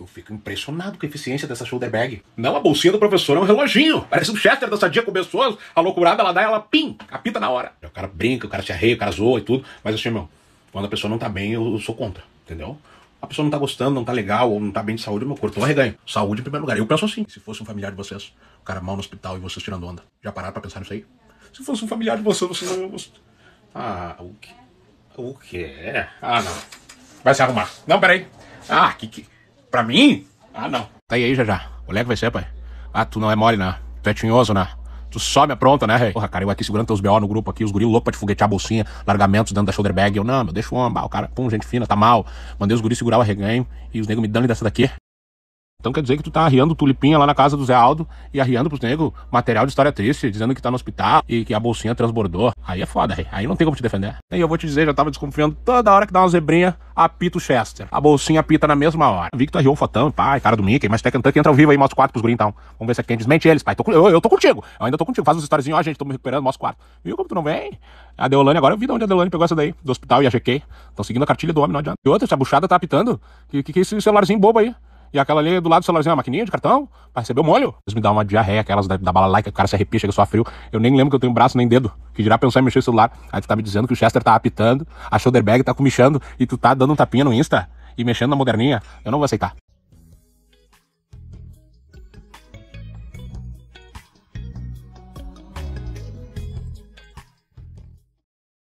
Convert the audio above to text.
Eu fico impressionado com a eficiência dessa shoulder bag. Não a bolsinha do professor, é um reloginho. Parece um Chester dessa dia com pessoas. A loucurada ela dá, ela pim, apita na hora. O cara brinca, o cara se arreia, o cara zoa e tudo. Mas assim, meu, quando a pessoa não tá bem, eu, sou contra, entendeu? A pessoa não tá gostando, não tá legal, ou não tá bem de saúde, meu cortou arreganho. Saúde em primeiro lugar. Eu penso assim. Se fosse um familiar de vocês, o cara mal no hospital e vocês tirando onda. Já pararam pra pensar nisso aí? Se fosse um familiar de vocês, vocês não gostar. Ah, o que? O que? É? Ah, não. Vai se arrumar. Não, peraí. Ah, que que. Pra mim? Ah, não. Tá aí, já já. o que vai ser, pai. Ah, tu não é mole, né? Tu é tinhoso, né? Tu some a pronta, né, rei? Porra, cara, eu aqui segurando teus BO no grupo aqui, os guris loucos de te foguetear a bolsinha, largamentos dentro da shoulder bag. Eu, não, meu, deixa o homem, o cara, pum, gente fina, tá mal. Mandei os guris segurar o arreganho e os negros me dando dessa daqui. Então quer dizer que tu tá arriando tulipinha lá na casa do Zé Aldo e arriando pros nego material de história triste, dizendo que tá no hospital e que a bolsinha transbordou. Aí é foda, rei. Aí não tem como te defender. E eu vou te dizer, já tava desconfiando toda hora que dá uma zebrinha, apita o Chester. A bolsinha apita na mesma hora. Vi que tu arriou o fotão, pai, cara do Mickey, mas Tekken Tank entra ao vivo aí, mostra quatro pros guri então. Vamos ver se é quem desmente eles, pai. Tô, eu, eu tô contigo. Eu ainda tô contigo. Faz uns storyzinhos, ó, gente, tô me recuperando, mostra quatro. Viu como tu não vem? A Deolane agora, eu vi de onde a Deolane pegou essa daí, do hospital e a GQ. Estão seguindo a cartilha do homem, não adianta. E outra, essa buchada tá apitando. Que, que, que é esse celularzinho bobo aí? E aquela ali do lado do celularzinho, a maquininha de cartão, pra receber o molho. Isso me dão uma diarreia, aquelas da, da bala like, o cara se arrepia, chega só frio. Eu nem lembro que eu tenho braço nem dedo. Que dirá pensar em mexer o celular. Aí tu tá me dizendo que o Chester tá apitando, a shoulder bag tá comichando e tu tá dando um tapinha no Insta e mexendo na moderninha. Eu não vou aceitar.